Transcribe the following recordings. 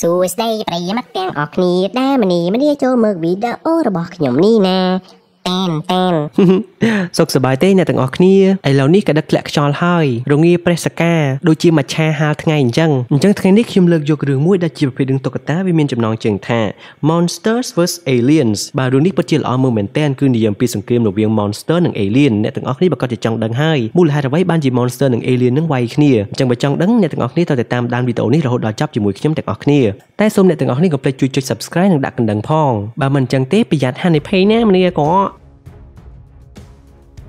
សួស្តីប្រិយមិត្តទាំងអស់គ្នាដែលមនីមនីចូលមើលវីដេអូរបស់ខ្ញុំនេះណាតែនតែនសុខសប្បាយទេអ្នកទាំងអស់គ្នាឥឡូវនេះក៏ដឹកធ្លាក់ខ្យល់ហើយរងាព្រះសកាដូចជាមច្ឆាហាលថ្ងៃអញ្ចឹងអញ្ចឹងថ្ងៃនេះខ្ញុំលើកយករឿងមួយដែលជាប្រភេទរឿងតុក្កតាវាមានចំណងជើងថា Monsters vs Aliens បាទរឿងនេះពិតជាល្អមើលមែនទែនគឺនិយាយពីសង្គ្រាមរវាង Monster និង Alien អ្នកទាំងអស់គ្នាប្រកាសជាចង់ដឹងហើយមូលហេតុអ្វីបានជា Monster និង Alien នឹងវាយគ្នាអញ្ចឹងបើចង់ដឹងអ្នកទាំងអស់គ្នាត្រូវតែតាមដានវីដេអូនេះរហូតដល់ចប់ជាមួយខ្ញុំទាំងអស់គ្នាតែសូមអ្នកទាំងអស់គ្នាកុំភ្លេចជួយចុច Subscribe និងដាក់កណ្ដឹងផងបើមិនអញ្ចឹងទេប្រយ័ត្នហានិភ័យណាម្នាក់ក៏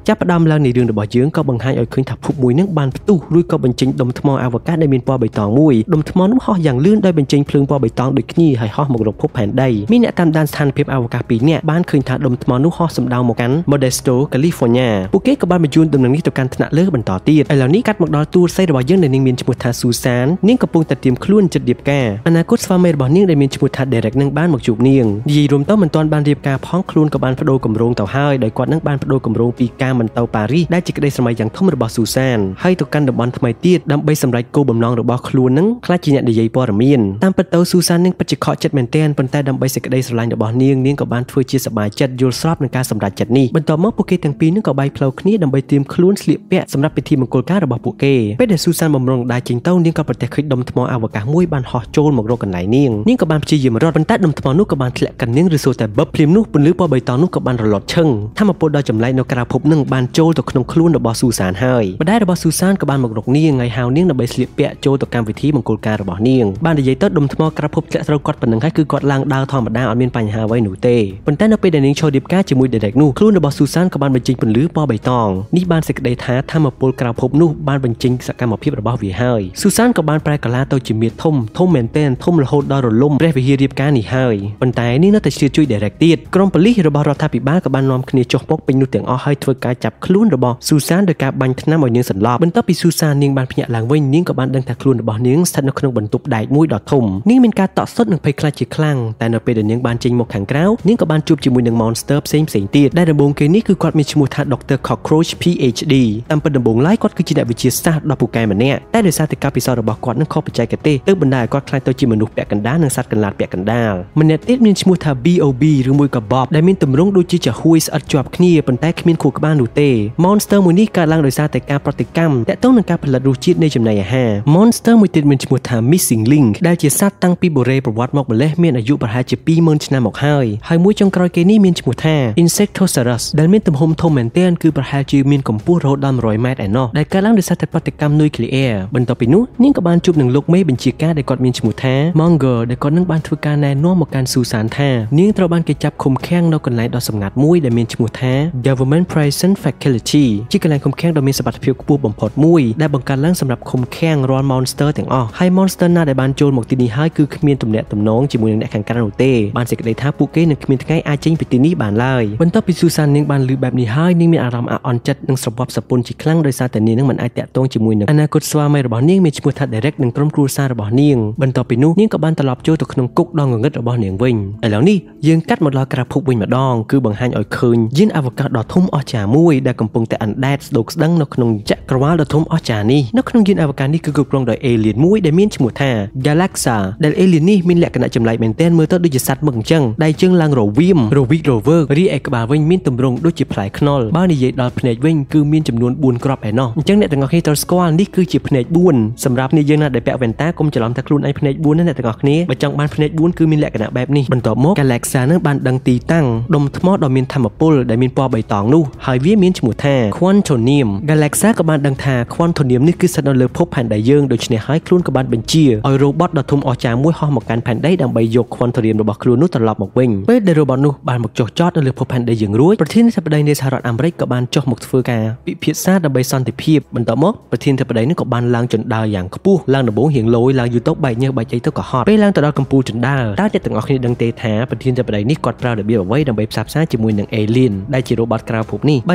ចាប់ផ្ដើមឡើងនៃរឿងរបស់យើងក៏បង្ហាញឲ្យឃើញថាភពមួយនឹងបានផ្ទុះរួចក៏បញ្ចេញដុំថ្មអវកាសដែលមានពណ៌បៃតងមួយដុំថ្មនោះហោះយ៉ាងលឿនដោយបញ្ចេញភ្លើងពណ៌បៃតងដូចគ្នាហើយហោះមករកភពផែនដីមានអ្នកតាមដានស្ថានភាពអវកាសពីរនាក់បានឃើញថាដុំថ្មនោះហោះសម្ដៅមកកាន់ Modesto California ពួកគេក៏បានបញ្ជូនដំណឹងនេះទៅកាន់ថ្នាក់លើបន្តទៀតឥឡូវនេះកាត់មកដល់តួរស័យរបស់យើងដែលនាងមានឈ្មោះថា Susan នាងកំពុងតែត្រៀមខ្លួនចិត្តរៀបការអនាគតស្វាមីរបស់នាងដែលមានឈ្មោះថា Derek នឹងបានមកជួបនាងនិយាយរួមទៅមិនទាន់បានរៀបការផងខ្លួនក៏បានបដូរគម្រោងទៅហើយដោយគាត់នឹងបានបដូរគម្រោងពីការមិនទៅប៉ារីសដែលជាក្តីស្រមៃយ៉ាងធំរបស់ស៊ូសានហើយទៅកាន់តំបន់ថ្មីទៀតដើម្បីសម្រេចគោលបំណងរបស់ខ្លួននឹងខ្លះជាអ្នកនិយាយព័ត៌មានតាមពិតទៅស៊ូសាននឹងពិតជាខកចិត្តមែនទែនប៉ុន្តែដើម្បីសេចក្តីស្រឡាញ់របស់នាងនាងក៏បានធ្វើជាសប្បាយចិត្តយល់ស្របនឹងការសម្រេចចិត្តនេះបន្ទាប់មកពួកគេទាំងពីរនឹងក៏បែកផ្លូវគ្នាដើម្បីត្រៀមខ្លួនស្លៀកពាក់សម្រាប់ពិធីមង្គលការរបស់ពួកគេពេលដែលស៊ូសានបំរុងដែរចេញទៅនាងក៏ប្រទះឃើញដុំថ្មអវកាសមួយបានហោះចូលមករកកន្លែងនាងនាងក៏បានព្យាយាមរត់ប៉ុន្តែដុំថ្មនោះក៏បានធ្លាក់កាន់នាងឬសូតែបឹបភ្លាមនោះពន្លឺពណ៌បៃតងនោះក៏បានរលត់ឈឹងធម្មពលដ៏ចម្លែកនៅក្រៅភពនឹងនោះបានចូលទៅក្នុងខ្លួនរបស់ស៊ូសានហើយម្ដាយរបស់ស៊ូសានក៏បានមករកនាងហើយហៅនាងដើម្បីស្លៀកពាក់ចូលទៅកម្មវិធីមង្គលការរបស់នាងបាននិយាយទៅដុំថ្មក្រៅភពធ្លាក់ត្រូវគាត់ប៉ុណ្ណឹងហើយគឺគាត់ឡើងដើរធម្មតាអត់មានបញ្ហាអ្វីនោះទេប៉ុន្តែនៅពេលដែលនាងចូលរៀបការជាមួយ Derek នោះខ្លួនរបស់ស៊ូសានក៏បានបញ្ចេញពន្លឺពណ៌បៃតងនេះបានសេចក្តីថាធម្មពលក្រៅភពនោះបានបញ្ចេញសកម្មភាពរបស់វាហើយស៊ូសានក៏បានប្រែកាឡាទៅជាមាសធំធំមែនទែនធំរហូតដល់រលំព្រះវិហាររៀបការនេះហើយប៉ុន្តែនាងនៅតែជឿជួយ Derek ទៀតក្រុមប៉ូលីសរបស់រដ្ឋាភិបាលក៏បាននាំគ្នាចុះពកពេញនោះទាំងអស់ហើយធ្វើការដែលចាប់ខ្លួនរបស់ស៊ូសានដោយការបាញ់ថ្នាំឲ្យនាងសន្លប់បន្ទាប់ពីស៊ូសាននាងបានភ្ញាក់ឡើងវិញនាងក៏បានដឹងថាខ្លួនរបស់នាងស្ថិតនៅក្នុងបន្ទប់ដែកមួយដ៏ធំនាងមានការតក់សុតនិងភ័យខ្លាចជាខ្លាំងតែនៅពេលដែលនាងបានចេញមកខាងក្រៅនាងក៏បានជួបជាមួយនឹង monster ផ្សេងផ្សេងទៀតដែលដំបូងគេនេះគឺគាត់មានឈ្មោះថា Dr Cockroach PhD តាមពិតដំបូងឡើយគាត់គឺជាអ្នកវិទ្យាសាស្ត្រដ៏ពូកែម្នាក់តែដោយសារតែការពិសោធន៍របស់គាត់នឹងខុសបច្ចេកទេសទើបបណ្ដាលឲ្យគាត់ខ្លាចទៅជាមនុស្សពាក់កណ្ដាលនិងសត្វកន្លាតពាក់កណ្ដាលម្នាក់ទៀតមានឈ្មោះថា BOB ឬមួយក៏ Bob ដែលមានទម្រង់ដូចជាចាហួយស្អិតជាប់គ្នាប៉ុន្តែគ្មានខួរក្បាលនោះនោះទេ Monster មួយនេះកើតឡើងដោយសារតែការប្រតិកម្មតាក់ទងនឹងការផលិតរសជាតិនៃចំណីអាហារ Monster មួយទៀតមានឈ្មោះថា Missing Link ដែលជាសត្វតាំងពីបុរេប្រវត្តិមកម្លេះមានអាយុប្រហែលជា20000ឆ្នាំមកហើយហើយមួយចុងក្រោយគេនេះមានឈ្មោះថា Insectosaurus ដែលមានទំហំធំមែនទែនគឺប្រហែលជាមានកម្ពស់រហូតដល់100ម៉ែត្រឯណោះដែលកើតឡើងដោយសារតែប្រតិកម្មនុយក្លេអ៊ែរបន្ទាប់ពីនោះនាងក៏បានជួបនឹងលោកមេបញ្ជាការដែលគាត់មានឈ្មោះថា Monger ដែលគាត់នឹងបានធ្វើការណែនាំមកកាន់ស៊ូសានថានាងត្រូវបានគេចាប់ឃុំឃាំងនៅកន្លែងដ៏សម្ងាត់មួយដែលមានឈ្មោះថា Government Prison Jackson Faculty ជាកន្លែងឃុំឃាំងដ៏មានសមត្ថភាពខ្ពស់បំផុតមួយដែលបង្កើតឡើងសម្រាប់ឃុំឃាំងរាល់ monster ទាំងអស់ហើយ monster ណាដែលបានចូលមកទីនេះហើយគឺគ្មានទំនាក់ទំនងជាមួយនឹងអ្នកខាងក្រៅនោះទេបានសេចក្តីថាពួកគេនឹងគ្មានថ្ងៃអាចចេញពីទីនេះបានឡើយបន្ទាប់ពី Susan នាងបានឮបែបនេះហើយនាងមានអារម្មណ៍អាក់អន់ចិត្តនិងស្រពាប់ស្រពន់ជាខ្លាំងដោយសារតែនាងនឹងមិនអាចតាក់ទងជាមួយនឹងអនាគតស្វាមីរបស់នាងមានឈ្មោះថា Derek និងក្រុមគ្រួសាររបស់នាងបន្ទាប់ពីនោះនាងក៏បានត្រឡប់ចូលទៅក្នុងគុកដ៏ងងឹតរបស់នាងវិញឥឡូវនេះយើងកាត់មកដល់ក្រៅភពវិញម្ដងគឺបង្ហាញឲ្យឃើញយានអវកាសដ៏ធំអស្ចារ្យមួយដែលកំពុងតែអណ្ដែតស្ដុកស្ដឹងនៅក្នុងចក្រវាលដ៏ធំអស្ចារ្យនេះនៅក្នុងយានអវកាសនេះគឺគ្រប់គ្រងដោយអេលៀនមួយដែលមានឈ្មោះថា Galaxa ដែលអេលៀននេះមានលក្ខណៈចម្លែកមែនទែនមើលទៅដូចជាសត្វមឹកអញ្ចឹងដៃជើងឡើងរវាមរវិករវើករីឯក្បាលវិញមានទម្រង់ដូចជាផ្លែខ្នុរបើនិយាយដល់ភ្នែកវិញគឺមានចំនួន4គ្រាប់ឯណោះអញ្ចឹងអ្នកទាំងអស់គ្នាត្រូវស្គាល់នេះគឺជាភ្នែក4សម្រាប់នេះយើងណាដែលពាក់វ៉ែនតាកុំច្រឡំថាខ្លួនឯងភ្នែក4ណាអ្នកទាំងអស់គ្នាបើចង់បានភ្នែក4គឺមានលក្ខណៈបែបនេះបន្ទាប់មក Galaxa នឹងបានដឹងទីតាំងដុំថ្មដ៏មានធម្មពលដែលមានពណ៌បៃតងនោះហើយវាមានឈ្មោះថា Quantium ដែល Alexa ក៏បានដឹងថា Quantium នេះគឺស្ថិតនៅលើភពផែនដីយើងដូច្នេះហើយខ្លួនក៏បានបញ្ជាឲ្យ robot ដ៏ធំអស្ចារ្យមួយហោះមកកាន់ផែនដីដើម្បីយក Quantium របស់ខ្លួននោះត្រឡប់មកវិញពេលដែល robot នោះបានមកចុះចតនៅលើភពផែនដីយើងរួចប្រធានាធិបតីនៃសហរដ្ឋអាមេរិកក៏បានចុះមកធ្វើការពិភាក្សាដើម្បីសន្តិភាពបន្ទាប់មកប្រធានាធិបតីនោះក៏បានឡើងជណ្ដើរយ៉ាងខ្ពស់ឡើងដំបូងរៀងលយឡើងយូរទៅបែកញើសបែកជ័យទៅក៏ហត់ពេលឡើងទៅដល់កំពូលជណ្ដើរតើអ្នកទាំងអស់គ្នាដឹងទេថាប្រធានាធិបតីនេះគាត់ប្រើរបៀបអ្វីដើម្បីផ្សះផ្សាជាមួយនឹង alien ដែលជា robot ក្រៅភពនេះបើ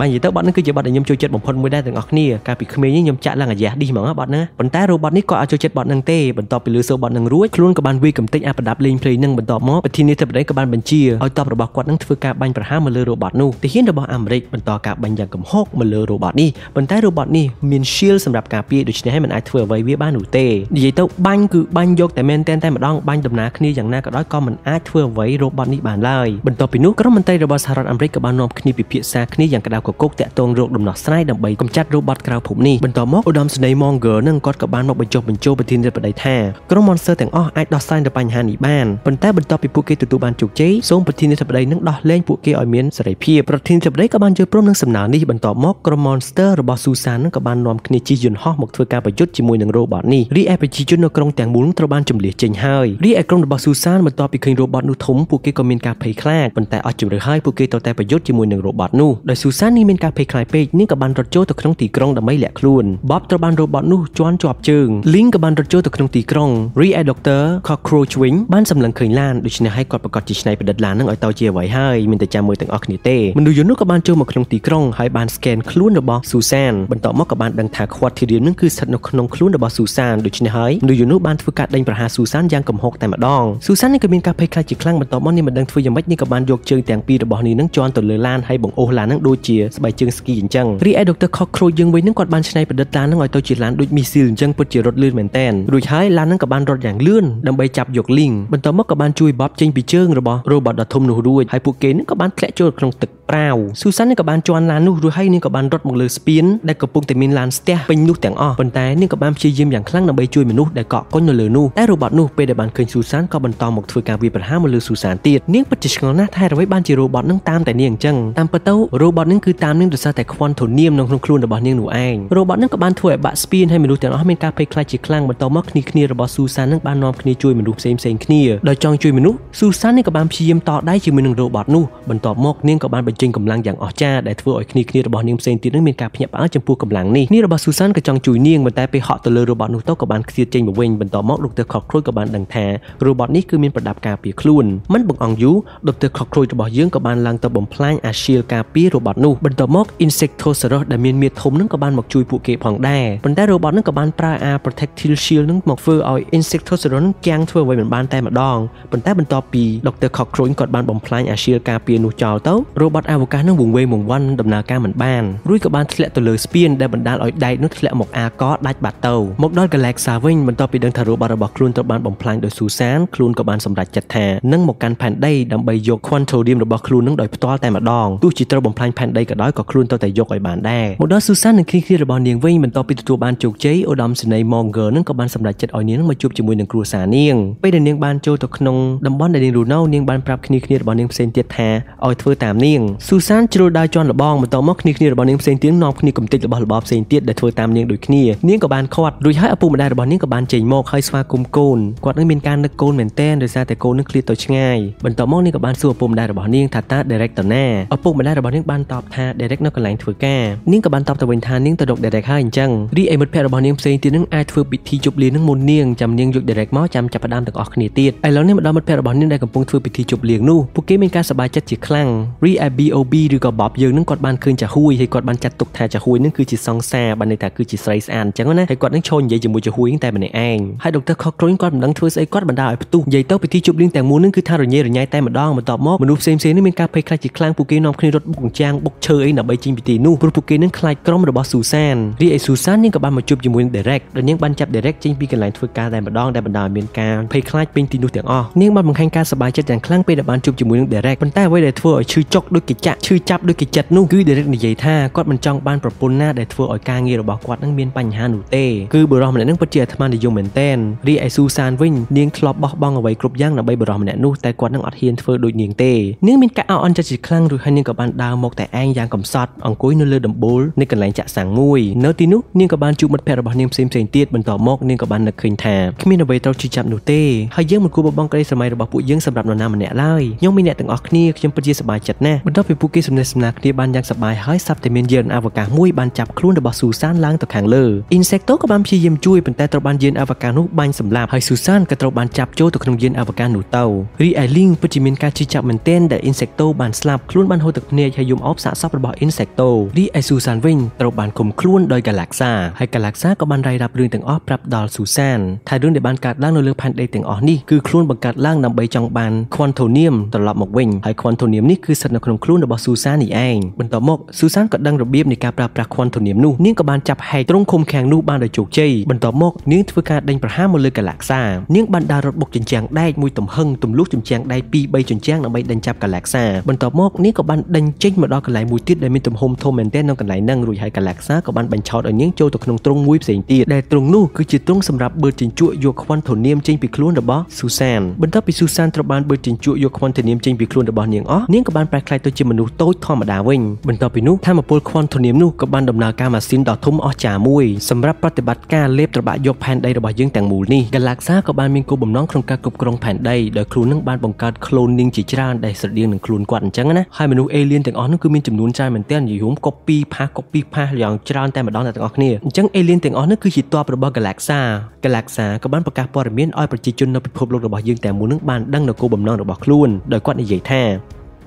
បាទនិយាយទៅបទនេះគឺជាបទដែលខ្ញុំចូលចិត្តបំផុតមួយដែរទាំងអស់គ្នាកាលពីក្មេងខ្ញុំចាក់ឡើងអាយ៉ាស់ឌីហ្មងបទហ្នឹងប៉ុន្តែរ៉ូបតនេះក៏អាចចូលចិត្តបទហ្នឹងទេបន្ទាប់ពីលើសូរបទហ្នឹងរួចខ្លួនក៏បានវាយកំទេចអាប្រដាប់លេងភ្លេងហ្នឹងបន្ទាប់មកប្រធានាធិបតីក៏បានបញ្ជាឲ្យតបរបស់គាត់នឹងធ្វើការបាញ់ប្រហារមកលើរ៉ូបតនោះទាហានរបស់អាមេរិកបន្តការបាញ់យ៉ាងគំហុកមកលើរ៉ូបតនេះប៉ុន្តែរ៉ូបតនេះមាន shield សម្រាប់ការពារដូច្នេះហើយมันអាចធ្វើអ្វីវាបាននោះទេនិយាយទៅបាញ់គឺបាញ់យកតែមែនតែម្ដងបាញ់ដំណើរគ្នាយ៉ាងណាក៏ដោយក៏มันអាចធ្វើអ្វីរ៉ូបតនេះបានឡើយបន្ទាប់ពីនោះក្រុមមន្ត្រីរបស់សហរដ្ឋអាមេរិកក៏បាននាំគ្នាពិភាក្សាគ្នាយ៉ាងក្តៅកកុកតាក់ទងរោគដំណោះស្រាយដើម្បីកម្ចាត់រូបបាត់ក្រៅភូមិនេះបន្តមកឧត្តមសេនីយ៍ Monger នឹងគាត់ក៏បានមកបញ្ចុះបញ្ចូលប្រធានរដ្ឋបដីថាក្រុម Monster ទាំងអស់អាចដោះស្រាយទៅបញ្ហានេះបានប៉ុន្តែបន្ទាប់ពីពួកគេទទួលបានជោគជ័យសូមប្រធានរដ្ឋបដីនឹងដោះលែងពួកគេឲ្យមានសេរីភាពប្រធានរដ្ឋបដីក៏បានយល់ព្រមនឹងសំណើនេះបន្ទាប់មកក្រុម Monster របស់ Susan នឹងក៏បាននាំគ្នាជិះយន្តហោះមកធ្វើការប្រយុទ្ធជាមួយនឹងរោបតនេះរីឯប្រជាជននៅក្រុងទាំងមូលត្រូវបានចម្លៀសចេញហើយរីឯក្រុមរបស់ Susan បន្ទាប់ពីឃើញរោបតនោះធំពួកគេក៏មានការភ័យខ្លាចប៉ុន្តែអស់ជម្រើសហើយពួកគេត្រូវតែប្រយុទ្ធជាមួយនឹងរោបតនោះដោយ Susan នេះមានការភ័យខ្លាចពេកនាងក៏បានរត់ចូលទៅក្នុងទីក្រុងដើម្បីលាក់ខ្លួនបបត្រូវបានរ៉ូបូតនោះជន់ជាប់ជើងលីងក៏បានរត់ចូលទៅក្នុងទីក្រុងរីឯដុកទ័រ Cockroach វិញបានសម្លឹងឃើញឡានដូច្នេះហើយគាត់ប្រកាសជាឆ្នៃប្រឌិតឡាននឹងឲ្យទៅជាអ្វីហើយមានតែចាំមើលទាំងអស់គ្នាទេមនុស្សយន្តនោះក៏បានចូលមកក្នុងទីក្រុងហើយបាន scan ខ្លួនរបស់ Susan បន្តមកក៏បានដឹងថា Quaternion នឹងគឺស្ថិតនៅក្នុងខ្លួនរបស់ Susan ដូច្នេះហើយមនុស្សយន្តនោះបានធ្វើការដេញប្រហារ Susan យ៉ាងគំហុកតែម្ដង Susan នេះក៏មានការភ័យខ្លាចជាខ្លាំងបន្តមកនេះមិនដឹងធ្វើយ៉ាងម៉េចនេះក៏បានយកជើងទាំងពីររបស់នេះនឹងជន់ទៅលើឡានហើយបង្អស់ឡាននឹងដូចជាស្បែកជើងស្គីអញ្ចឹងរីឯដុកទ័រខុកគ្រូយើងវិញនឹងគាត់បានឆ្នៃប្រឌិតឡាននឹងឲ្យទៅជាឡានដូចមីស៊ីលអញ្ចឹងពិតជារត់លឿនមែនតែនរួចហើយឡាននឹងក៏បានរត់យ៉ាងលឿនដើម្បីចាប់យកលីងបន្ទាប់មកក៏បានជួយបបចេញពីជើង របស់រ៉ូបូតដ៏ធំនោះរួចហើយពួកគេនឹងក៏បានធ្លាក់ចូលក្នុងទឹកប្រាវស៊ូសានក៏បានជន់ឡាននោះរួចហើយនាងក៏បានរត់មកលើស្ពានដែលកំពុងតែមានឡានស្ទះពេញនោះទាំងអស់ប៉ុន្តែនាងក៏បានព្យាយាមយ៉ាងខ្លាំងដើម្បីជួយមនុស្សដែលកក់កុញនៅលើនោះតែរ៉ូបូតនោះពេលដែលបានឃើញស៊ូសានក៏បន្តមកធ្វើការវាយប្រហារមកលើស៊ូសានទៀតនាងពិតជាឆ្ងល់ណាស់ថាអ្វីបានជារ៉ូបូតនឹងតាមតែនាងអញ្ចឹងតាមពិតទៅរ៉ូបូតនឹងគឺតាមនាងដោយសារតែខ្វាន់ធូនៀមនៅក្នុងខ្លួនរបស់នាងនោះឯងរ៉ូបូតនឹងក៏បានធ្វើឲ្យបាក់ស្ពានហើយមនុស្សទាំងអស់មានការភ័យខ្លាចជាខ្លាំងបន្តមកគ្នាគ្នារបស់ស៊ូសាននឹងបាននាំគ្នាជួយមនុស្សផ្សេងផ្សេងគ្នាដោយចង់ជួយមនុស្សស៊ូសាននឹងក៏បានព្យាយាមតដៃជាមួយនឹងរ៉ូបូតនោះបន្ទាប់មកនាងក៏បានបបញ្ចេញកម្លាំងយ៉ាងអស្ចារ្យដែលធ្វើឲ្យគ្នាគ្នារបស់នាងផ្សេងទៀតនឹងមានការភ្ញាក់ផ្អើលចំពោះកម្លាំងនេះនាងរបស់ស៊ូសានក៏ចង់ជួយនាងប៉ុន្តែពេលហក់ទៅលើរ៉ូបូតនោះទៅក៏បានខ្ទាតចេញមកវិញបន្តមកលោកទ័រខកគ្រួយក៏បានដឹងថារ៉ូបូតនេះគឺមានប្រដាប់ការពារខ្លួនមិនបង្អង់យូរលោកទ័រខកគ្រួយរបស់យើងក៏បានឡើងទៅបំផ្លាញអាឈីលការពាររ៉ូបូតនោះបន្តមក Insectosaurus ដែលមានមាឌធំនឹងក៏បានមកជួយពួកគេផងដែរប៉ុន្តែរ៉ូបូតនឹងក៏បានប្រើអា Protectile Shield នឹងមកធ្វើឲ្យ Insectosaurus នឹងគាំងធ្វើអ្វីមិនបានតែម្ដងប៉ុន្តែបន្ទាប់ពីលោកទ័រខកគ្រួយគាត់បានបំផ្លាញអាឈីលការពារនោះចោលទៅរ៉ូបូតត់អវកាសនឹងវង្វេងវង្វាន់ដំណើរការមិនបានរួចក៏បានធ្លាក់ទៅលើស្ពានដែលបណ្ដាលឲ្យដែកនោះធ្លាក់មកអាកដាច់បាត់ទៅមកដល់ Galaxa វិញបន្ទាប់ពីដឹងថារូបរបស់ខ្លួនត្រូវបានបំផ្លាញដោយ Susan ខ្លួនក៏បានសម្រេចចិត្តថានឹងមកកាន់ផែនដីដើម្បីយក Quantorium របស់ខ្លួននឹងដោយផ្ទាល់តែម្ដងទោះជាត្រូវបំផ្លាញផែនដីក៏ដោយក៏ខ្លួនទៅតែយកឲ្យបានដែរមកដល់ Susan និងគ្រីគ្រីរបស់នាងវិញបន្ទាប់ពីទទួលបានជោគជ័យឧត្តមសេនីយ៍ Monger នឹងក៏បានសម្រេចចិត្តឲ្យនាងមកជួបជាមួយនឹងគ្រួសារនាងពេលដែលនាងបានចូលទៅក្នុងតំបន់ដែលនាងរស់នៅនាងបានប្រាប់គ្នាគ្នារបស់នាងផ្សេងទៀតថាឲ្យធ្វើតាមនាងស៊ូសានជ្រុលដើរជន់លបងបន្តមកគ្នាគ្នារបស់នាងផ្សេងទៀតនាំគ្នាកំទេចរបស់របបផ្សេងទៀតដែលធ្វើតាមនាងដូចគ្នានាងក៏បានខាត់រួចហើយឪពុកម្ដាយរបស់នាងក៏បានចេញមកហើយស្វាគមន៍កូនគាត់នឹងមានការនឹកកូនមែនទែនដោយសារតែកូននឹងឃ្លាតទៅឆ្ងាយបន្តមកនាងក៏បានសួរឪពុកម្ដាយរបស់នាងថាតើ director ណាឪពុកម្ដាយរបស់នាងបានតបថា director នៅកន្លែងធ្វើការនាងក៏បានតបទៅវិញថានាងទៅរក director ហើយអញ្ចឹងរីឯមិត្តភ័ក្តិរបស់នាងផ្សេងទៀតនឹងអាចធ្វើពិធីជប់លៀងនឹងមុននាងចាំនាងយក direct មកចាំចាប់ផ្ដើមទាំងអស់គ្នាទៀតឥឡូវនេះមកដល់មិត្តភ័ក្តិរបស់នាងដែលកំពុងធ្វើពិធីជប់លៀងនោះពួកគេមានការសប្បាយចិត្តជាខ្លាំងរីឯ B B.O.B ឬក៏ Bob យើងនឹងគាត់បានឃើញចាហួយហើយគាត់បានចាត់ទុកថាចាហួយនឹងគឺជាសង្សារបានន័យថាគឺជាស្រីស្អាតអញ្ចឹងណាហើយគាត់នឹងឈរនិយាយជាមួយចាហួយតែម្នាក់ឯងហើយដុកទ័រ Cockroach គាត់មិនដឹងធ្វើស្អីគាត់បណ្ដាលឲ្យផ្ទុះនិយាយទៅពិធីជប់លៀងទាំងមូលនឹងគឺថារញ៉េរញ៉ៃតែម្ដងបន្ទាប់មកមនុស្សផ្សេងៗនឹងមាន ការភ័យខ្លាចជាខ្លាំងពួកគេនាំគ្នារត់បុកអញ្ចាំងបុកឈើអីដើម្បីចេញពីទីនោះព្រោះពួកគេនឹងខ្លាចក្រុមរបស់ Susan រីឯ Susan នាងក៏បានមកជួបជាមួយ Derek ដែលនាងបានចាប់ Derek ចេញពីកន្លែងធ្វើការតែម្ដងដែលបណ្ដាលឲ្យមានការភ័យខ្លាចពេញទីនោះទាំងអស់នាងបានបង្ហាញការសប្បាយចិត្តយ៉ាងខ្លាំងពេលដែលបានជួបជាមួយនឹង Derek ប៉ុន្តែអ្វីដែលធ្វើឲ្យឈឺចុកដូចគេកិច្ចៈឈឺចាប់ដោយកិច្ចិតនោះគឺ Derek និយាយថាគាត់មិនចង់បានប្រពន្ធណាដែលធ្វើឲ្យការងាររបស់គាត់នឹងមានបញ្ហានោះទេគឺបុរសម្នាក់នឹងពិតជាអាត្មានិយមមែនតែនរីឯស៊ូសានវិញនាងធ្លាប់បោះបង់អ្វីគ្រប់យ៉ាងដើម្បីបុរសម្នាក់នោះតែគាត់នឹងអត់ហ៊ានធ្វើដូចនាងទេនាងមានការអអន់ចិត្តជាខ្លាំងរួចហើយនាងក៏បានដើរមកតែឯងយ៉ាងកំសត់អង្គុយនៅលើដំបូលនៃកន្លែងចាក់សាំងមួយនៅទីនោះនាងក៏បានជួបមិត្តភ័ក្តិរបស់នាងផ្សេងៗទៀតបន្តមកនាងក៏បាននឹកឃើញថាគ្មានអ្វីត្រូវជិះចាប់នោះទេហើយយើងមិនគួរបំបងក្តីស្រមៃរបស់ពួកយើងសម្រាប់នរណាម្នាក់ឡើយខ្ញុំមានអ្នកទាំងអស់គ្នាខ្ញុំពិតជាសប្បាយចិត្តណាស់បន្តពីពួកគេសំណេះសំណាលគ្នាបានយ៉ាងសប្បាយហើយសັບតែមានយានអវកាសមួយបានចាប់ខ្លួនរបស់ស៊ូសានឡើងទៅខាងលើ Insecto ក៏បានព្យាយាមជួយប៉ុន្តែត្រូវបានយានអវកាសនោះបាញ់សម្លាប់ហើយស៊ូសានក៏ត្រូវបានចាប់ចូលទៅក្នុងយានអវកាសនោះទៅរីឯ Link ពិតជាមានការជិះចាប់មែនទែនដែល Insecto បានស្លាប់ខ្លួនបានហូរទឹកភ្នែកហើយយំអបសាកសពរបស់ Insecto រីឯស៊ូសានវិញត្រូវបានឃុំខ្លួនដោយ Galaxa ហើយ Galaxa ក៏បានរាយរាប់រឿងទាំងអស់ប្រាប់ដល់ស៊ូសានថារឿងដែលបានកើតឡើងនៅលើផែនដីទាំងអស់នេះគឺខ្លួនបង្កើតឡើងដើម្បីចង់បាន Quantum ត្រឡប់មកវិញហើយ Quantum នេះគឺស្ថិតនៅក្នុងខ្លួនខ្លួនរបស់ស៊ូសាននេះឯងបន្ទាប់មកស៊ូសានក៏ដឹងរបៀបនៃការប្រើប្រាស់ខ្វាន់ធូនៀមនោះនាងក៏បានចាប់ហែកទ្រង់ឃុំខាំងនោះបានដោយជោគជ័យបន្ទាប់មកនាងធ្វើការដេញប្រហារមកលើកាឡាក់សានាងបានដើររត់បុកជញ្ជាំងដែកមួយទំហឹងទម្លុះជញ្ជាំងដែក2 3ជញ្ជាំងដើម្បីដេញចាប់កាឡាក់សាបន្ទាប់មកនាងក៏បានដេញចេញមកដល់កន្លែងមួយទៀតដែលមានទំហំធំមែនទែននៅកន្លែងហ្នឹងរួចហើយកាឡាក់សាក៏បានបញ្ឆោតឲ្យនាងចូលទៅក្នុងទ្រង់មួយផ្សេងទៀតដែលទ្រង់នោះគឺជាទ្រង់សម្រាប់បឺតជញ្ជក់យកខ្វាន់ធូនៀមចេញពីខ្លួនរបស់ស៊ូសានបន្ទាប់ពីស៊ូសានត្រូវបានបឺតជញ្ជក់យកខ្វាន់ធូនៀមចេញពីខ្លួនរបស់នាងអស់នាងក៏បានប្រែក្លាយទៅជាជាមនុស្សតូចធម្មតាវិញបន្ទាប់ពីនោះធម្មពលខ្វាន់ធនីមនោះក៏បានដំណើរការម៉ាស៊ីនដ៏ធំអស្ចារ្យមួយសម្រាប់ប្រតិបត្តិការលេបត្របាក់យកផែនដីរបស់យើងទាំងមូលនេះ Galaxa ក៏បានមានគោលបំណងក្នុងការគ្រប់គ្រងផែនដីដោយខ្លួននឹងបានបង្កើត cloning ជាច្រើនដែលស្រដៀងនឹងខ្លួនគាត់អញ្ចឹងណាហើយមនុស្ស alien ទាំងអស់នោះគឺមានចំនួនច្រើនមែនទែននិយម copy ផាស copy ផាសយ៉ាងច្រើនតែម្ដងតែទាំងអស់គ្នាអញ្ចឹង alien ទាំងអស់នោះគឺជាតបរបស់ Galaxa Galaxa ក៏បានប្រកាសព័ត៌មានឲ្យប្រជាជននៅពិភពលោករបស់យើងតែមួយនឹងបានដឹងនៅគោលបំណងរបស់ខ្លួនដោយគាត់និយាយថា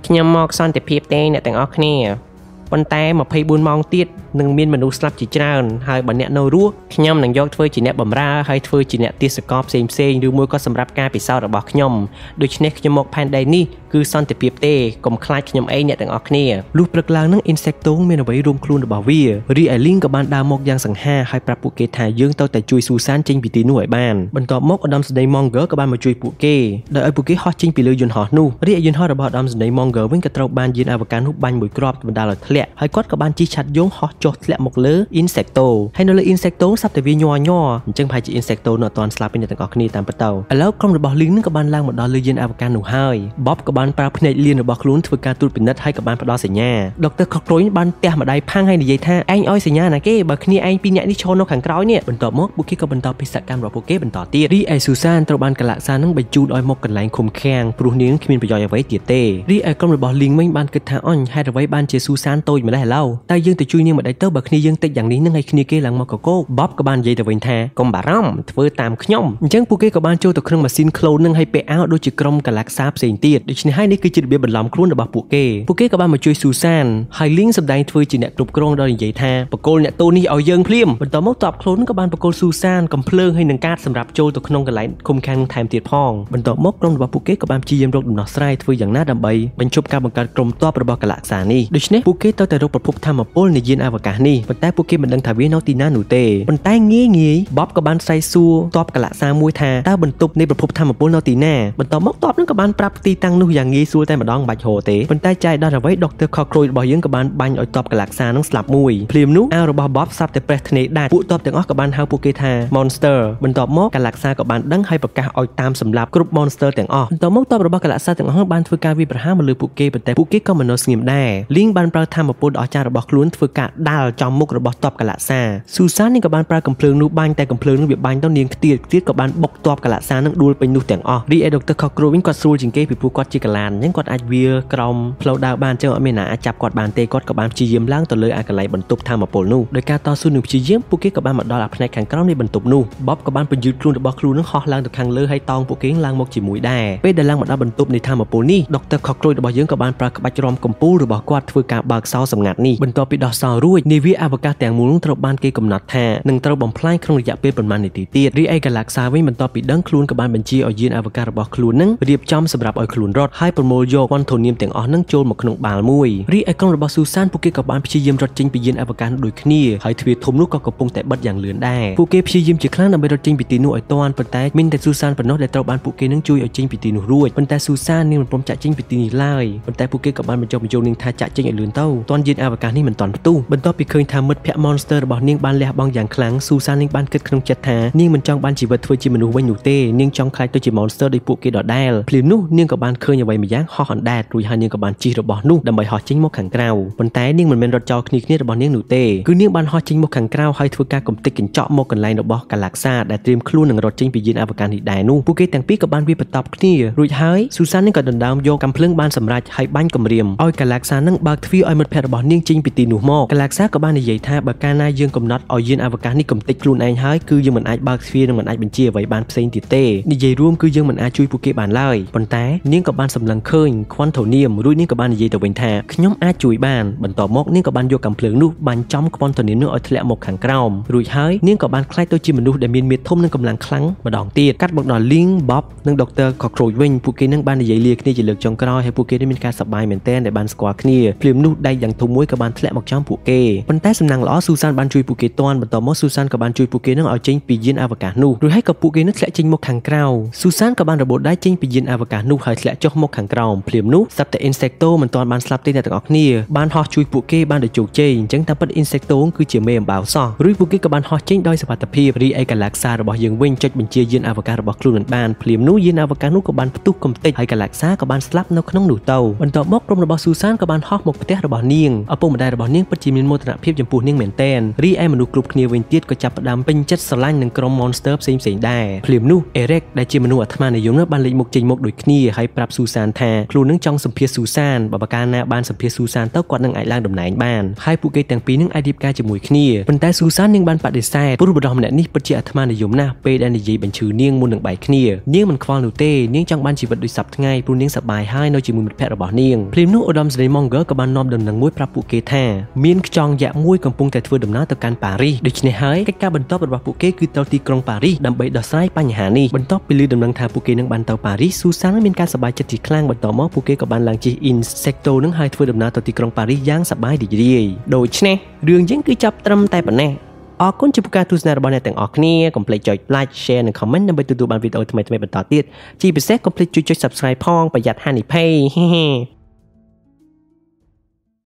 ខ្ញុំមកសន្តិភាពទេអ្នកទាំងអស់គ្នាប៉ុន្តែ24ម៉ោងទៀតនឹងមានមនុស្សស្លាប់ជាច្រើនហើយបើអ្នកនៅរស់ខ្ញុំនឹងយកធ្វើជាអ្នកបម្រើហើយធ្វើជាអ្នកទាសកលផ្សេងផ្សេងឬមួយក៏សម្រាប់ការពិសោធន៍របស់ខ្ញុំដូច្នេះខ្ញុំមកផែនដីនេះគឺសន្តិភាពទេកុំខ្លាចខ្ញុំឯងអ្នកទាំងអស់គ្នាលុះព្រឹកឡើងនឹង Insectong មានអ្វីរួមខ្លួនរបស់វារីឯ Link ក៏បានដើរមកយ៉ាងសង្ហាហើយប្រាប់ពួកគេថាយើងត្រូវតែជួយស៊ូសានចេញពីទីនោះឲ្យ បានបន្ទាប់មកឧត្តមសេនីយ៍ Monger ក៏បានមកជួយពួកគេដោយឲ្យពួកគេហោះចេញពីលើយន្តហោះនោះរីឯយន្តហោះរបស់ឧត្តមសេនីយ៍ Monger វិញក៏ត្រូវបានយានអវកាសនោះបាញ់មួយគ្រាប់បណ្ដាលឲ្យធ្លាក់ហើយគាត់ក៏បានជិះឆាត់យងហោះចុះធ្លាក់មកលើ Insecto ហើយនៅលើ Insecto សាប់តែវាញ័រញ័រអញ្ចឹងប្រហែលជា Insecto នៅអត់ទាន់ស្លាប់ទេអ្នកទាំងអស់គ្នាតាមពិតទៅឥឡូវក្រុមរបស់លីងនឹងក៏បានឡើងមកដល់លើយានអវកាសនោះហើយ Bob ក៏បានប្រើភ្នែកលៀនរបស់ខ្លួនធ្វើការត្រួតពិនិត្យហើយក៏បានផ្ដល់សញ្ញា Dr. Cockroach បានទះម្ដាយផាំងហើយនិយាយថាឯងឲ្យសញ្ញាណាគេបើគ្នាឯងពីរនាក់នេះឈរនៅខាងក្រោយនេះបន្ទាប់មកពួកគេក៏បន្តបេសកកម្មរបស់ពួកគេបន្តទៀតរីឯ Susan ត្រូវបានកលាក់សានឹងបញ្ជូនឲ្យមកកន្លែងឃុំឃាំងព្រោះនាងគ្មានប្រយោជន៍អ្វីទៀតទេរីឯក្រុមរបស់លីងវិញបានគិតថាអញហេតុអ្វីបានជាស៊ូសានតូចម្លេះឥឡូវតែយើងទៅជួយនាងម្ដងអីទៅបើគ្នាយើងតិចយ៉ាងនេះនឹងឲ្យគ្នាគេឡើងមកកកោបបក៏បាននិយាយទៅវិញថាកុំបារម្ភធ្វើតាមខ្ញុំអញ្ចឹងពួកគេក៏បានចូលទៅក្នុងម៉ាស៊ីន clone នឹងឲ្យពាក់អាវដូចជាក្រុមកាឡាក់សាផ្សេងទៀតដូច្នេះហើយនេះគឺជារបៀបបន្លំខ្លួនរបស់ពួកគេពួកគេក៏បានមកជួយស៊ូសានហើយ Link សម្ដែងធ្វើជាអ្នកគ្រប់គ្រងដោយនិយាយថាបកគោលអ្នកតូននេះឲ្យយើងភ្លាមបន្តមកតប clone ក៏បានបកគោលស៊ូសានកំភ្លើងឲ្យនឹងកាតសម្រាប់ចូលទៅក្នុងកន្លែងឃុំខាំងថែមទៀតផងបន្តមកក្រុមរបស់ពួកគេក៏បានព្យាយាមរកដំណោះស្រាយធ្វើយ៉ាងណាដើម្បីបញ្ឈប់ការបង្កើតក្រុមតបរបស់កាឡាក់សានេះដូច្នេះពួកគេទៅតែរកប្រភពធម្មពលនៃយានអវវកាសនេះប៉ុន្តែពួកគេមិនដឹងថាវានៅទីណានោះទេប៉ុន្តែងាយងាយបបក៏បានស្រាយសួរតបកលាសាមួយថាតើបន្ទប់នៃប្រភពធម្មពលនៅទីណាបន្តមកតបនឹងក៏បានប្រាប់ទីតាំងនោះយ៉ាងងាយស្រួលតែម្ដងបាច់ហោទេប៉ុន្តែចៃដល់អ្វីដុកទ័រខក្រូចរបស់យើងក៏បានបាញ់ឲ្យតបកលាសានឹងស្លាប់មួយភ្លាមនោះអាវរបស់បបស្រាប់តែប្រេះធ្នេដាច់ពួកតបទាំងអស់ក៏បានហៅពួកគេថា Monster បន្ទាប់មកកលាសាក៏បានដឹងហើយប្រកាសឲ្យតាមសម្លាប់គ្រប់ Monster ទាំងអស់បន្ទាប់មកតបរបស់កលាសាទាំងអស់បានធ្វើការវាយប្រហារមកលើពួកគេប៉ុន្តែពួកគេក៏មិននៅស្ងៀមដែរលីងបានប្រើធម្មពលដ៏អស្ចារ្យរបស់ខ្លួនធ្វើការដាល់ចំមុខរបស់តបកលាសាស៊ូសាននេះក៏បានប្រើកំភ្លើងនោះបាញ់តែកំភ្លើងនោះវាបាញ់ទៅនាងខ្ទៀតខ្ទៀតក៏បានបុកតបកលាសានឹងដួលពេញនោះទាំងអស់រីឯដុកទ័រខុសគ្រូវិញគាត់ស្រួលជាងគេពីព្រោះគាត់ជាកលានអញ្ចឹងគាត់អាចវាក្រោមផ្លូវដើរបានអញ្ចឹងអត់មានអ្នកអាចចាប់គាត់បានទេគាត់ក៏បានព្យាយាមឡើងទៅលើអាកន្លែងបន្ទប់ធម្មពលនោះដោយការតស៊ូនឹងព្យាយាមពួកគេក៏បានមកដល់អាផ្នែកខាងក្រោមនៃបន្ទប់នោះបបក៏បានពន្យឺតខ្លួនរបស់ខ្លួននឹងហោះឡើងទៅខាងលើហើយតោងពួកគេឡើងមកជាមួយដែរពេលដែលឡើងមកដល់បន្ទប់នៃធម្មពលនេះដុកទ័រខុសគ្រូរបស់យើងក៏បានប្រើក្បាច់រំកំពូលរបស់គាត់ធ្វើការបើកសោសម្ងាត់នេះបន្ទាប់ពីដោះសោរួចរួចនាវាអវកាសទាំងមូលត្រូវបានគេកំណត់ថានឹងត្រូវបំផ្លាញក្នុងរយៈពេលប្រមាណនាទីទៀតរីឯកាឡាក់សាវិញបន្ទាប់ពីដឹងខ្លួនក៏បានបញ្ជាឲ្យយានអវកាសរបស់ខ្លួននឹងរៀបចំសម្រាប់ឲ្យខ្លួនរត់ហើយប្រមូលយកវ៉ាន់ធូនៀមទាំងអស់នឹងចូលមកក្នុងបាល់មួយរីឯក្រុមរបស់ស៊ូសានពួកគេក៏បានព្យាយាមរត់ចេញពីយានអវកាសដូចគ្នាហើយទ្វារធំនោះក៏កំពុងតែបិទយ៉ាងលឿនដែរពួកគេព្យាយាមជាខ្លាំងដើម្បីរត់ចេញពីទីនោះឲ្យទាន់ប៉ុន្តែមានតែស៊ូសានប៉ុណ្ណោះដែលត្រូវបានពួកគេនឹងជួយឲ្យចេញពីទីនោះរួចប៉ុន្តែស៊ូសាននាងមិនព្រមចាក់ចេញពីទីនេះឡើយប៉ុន្តែពួកគេក៏បានបញ្ចុះបញ្ចូលនាងថាចាក់ចេញឲ្យលឿនទៅតាន់យានអវកាសនេះមិនតាន់ផ្ទុះបន្ទាទាប់ពីឃើញថាមិត្តភ័ក្តិ Monster របស់នាងបានលះបង់យ៉ាងខ្លាំងស៊ូសាននាងបានគិតក្នុងចិត្តថានាងមិនចង់បានជីវិតធ្វើជាមនុស្សវិញនោះទេនាងចង់ខ្លាចទៅជា Monster ដោយពួកគេដដែលភ្លាមនោះនាងក៏បានឃើញអ្វីម្យ៉ាងហោះអណ្ដែតរួចហើយនាងក៏បានជិះរបស់នោះដើម្បីហោះចេញមកខាងក្រៅប៉ុន្តែនាងមិនមែនរត់ចោលគ្នាគ្នារបស់នាងនោះទេគឺនាងបានហោះចេញមកខាងក្រៅហើយធ្វើការកំទេចកញ្ចក់មកកន្លែងរបស់ Galaxa ដែលត្រៀមខ្លួននឹងរត់ចេញពីយានអវកាសនេះដែរនោះពួកគេទាំងពីរក៏បានវាបន្ទប់គ្នារួចហើយស៊ូសាននាងក៏ដណ្ដើមយកកំភ្លើងបានសម្រេចហើយបាញ់គម្រាមឲ្យ Galaxa នឹងបើកទ្វារឲ្យមិត្តភ័ក្តិរបស់នាងចេញពីទីនោះមក Galaxa ក្សាក៏បាននិយាយថាបើកាលណាយើងកំណត់ឲ្យយានអវកាសនេះកំទេចខ្លួនឯងហើយគឺយើងមិនអាចបើកស្វានិងមិនអាចបញ្ជាអ្វីបានផ្សេងទៀតទេនិយាយរួម គឺយើងមិនអាចជួយពួកគេបានឡើយប៉ុន្តែនាងក៏បានសម្លឹងឃើញ Quantronium រួចនាងក៏បាននិយាយទៅវិញថាខ្ញុំអាចជួយបានបន្ទាប់មកនាងក៏បានយកកាំភ្លើងនោះបាញ់ចំ Quantronium នោះឲ្យធ្លាក់មកខាងក្រោមរួចហើយនាងក៏បានខ្លាចទៅជាមនុស្សដែលមានមេធំនិងកម្លាំងខ្លាំងម្ដងទៀតកាត់មកដល់ Ling Bob និង Dr. Cockroach វិញពួកគេនឹងបាននិយាយលាគ្នាជាលើកចុងក្រោយហើយពួកគេនេះមានការសប្បាយមែនទែនដែលបានស្គាល់គ្នាភ្លាមនោះដៃយ៉ាងធំមួយក៏បានធ្លាក់មកចំពួកគេគេប៉ុន្តែសំណាងល្អស៊ូសានបានជួយពួកគេទាន់បន្ទាប់មកស៊ូសានក៏បានជួយពួកគេនឹងឲ្យចេញពីយានអវកាសនោះរួចហើយក៏ពួកគេនឹងធ្លាក់ចេញមកខាងក្រៅស៊ូសានក៏បានរបូតដៃចេញពីយានអវកាសនោះហើយធ្លាក់ចុះមកខាងក្រោមភ្លាមនោះសត្វតែ Insecto មិនទាន់បានស្លាប់ទេអ្នកទាំងអស់គ្នាបានហោះជួយពួកគេបានដោយជោគជ័យអញ្ចឹងតាមពិត Insecto គឺជាមេអំបៅសោះរួចពួកគេក៏បានហោះចេញដោយសុវត្ថិភាពរីឯ Galaxa របស់យើងវិញចុចបញ្ជាយានអវកាសរបស់ខ្លួនបានភ្លាមនោះយានអវកាសនោះក៏បានផ្ទុះកំទេចហើយ Galaxa ក៏បានស្លាប់នៅក្នុងនោះទៅបន្ទាប់មកក្រុមរបស់ស៊ូសានក៏បានហោះមកផ្ទះរបស់នាងឪពុកម្ដាយរបស់នាងពិតជាមានមតនភាពចំពោះនាងមែនតែនរីឯមនុស្សគ្រប់គ្នាវិញទៀតក៏ចាប់ផ្ដើមពេញចិត្តស្រឡាញ់នឹងក្រុម Monster ផ្សេងផ្សេងដែរភ្លាមនោះ Eric ដែលជាមនុស្សអាត្មានិយមនោះបានលេចមុខចេញមកដូចគ្នាហើយប្រាប់ Susan ថាខ្លួននឹងចង់សម្ភាស Susan បើប្រការណាបានសម្ភាស Susan ទៅគាត់នឹងអាចឡើងតំណែងបានហើយពួកគេទាំងពីរនឹងអាចរៀបការជាមួយគ្នាប៉ុន្តែ Susan នឹងបានបដិសេធព្រោះបរិសម្នាក់នេះពិតជាអាត្មានិយមណាស់ពេលដែលនិយាយបញ្ឈឺនាងមុននឹងបែកគ្នានាងមិនខ្វល់នោះទេនាងចង់បានជីវិតដូចសពថ្ងៃព្រោះនាងសប្បាយហើយនៅជាមួយមិត្តភក្តិរបស់នាងភ្លាមនោះឧត្តមសេនីយ៍ Monger ក៏បាននាំដំណឹងមួយប្រាប់ពួកគេថាមានខ្ចចង់យៈមួយកំពុងតែធ្វើដំណើរទៅកាន់ប៉ារីសដូច្នេះហើយកិច្ចការបន្ទាប់របស់ពួកគេគឺទៅទីក្រុងប៉ារីសដើម្បីដោះស្រាយបញ្ហានេះបន្ទាប់ពីលឺដំណឹងថាពួកគេនឹងបានទៅប៉ារីសស៊ូសាំងមានការសប្បាយចិត្តជាខ្លាំងបន្តមកពួកគេក៏បានឡើងជិះ Insecto នឹងហើយធ្វើដំណើរទៅទីក្រុងប៉ារីសយ៉ាងសប្បាយរីករាយដូច្នេះរឿងយើងគឺចាប់ត្រឹមតែប៉ុណ្ណេះអរគុណចំពោះការទស្សនារបស់អ្នកទាំងអស់គ្នាកុំភ្លេចចុច like share និង comment ដើម្បីទទួលបានវីដេអូថ្មីៗបន្តទៀតជាពិសេសកុំភ្លេចជួយចុច subscribe ផងប្រយ័ត្នហានិភ័យ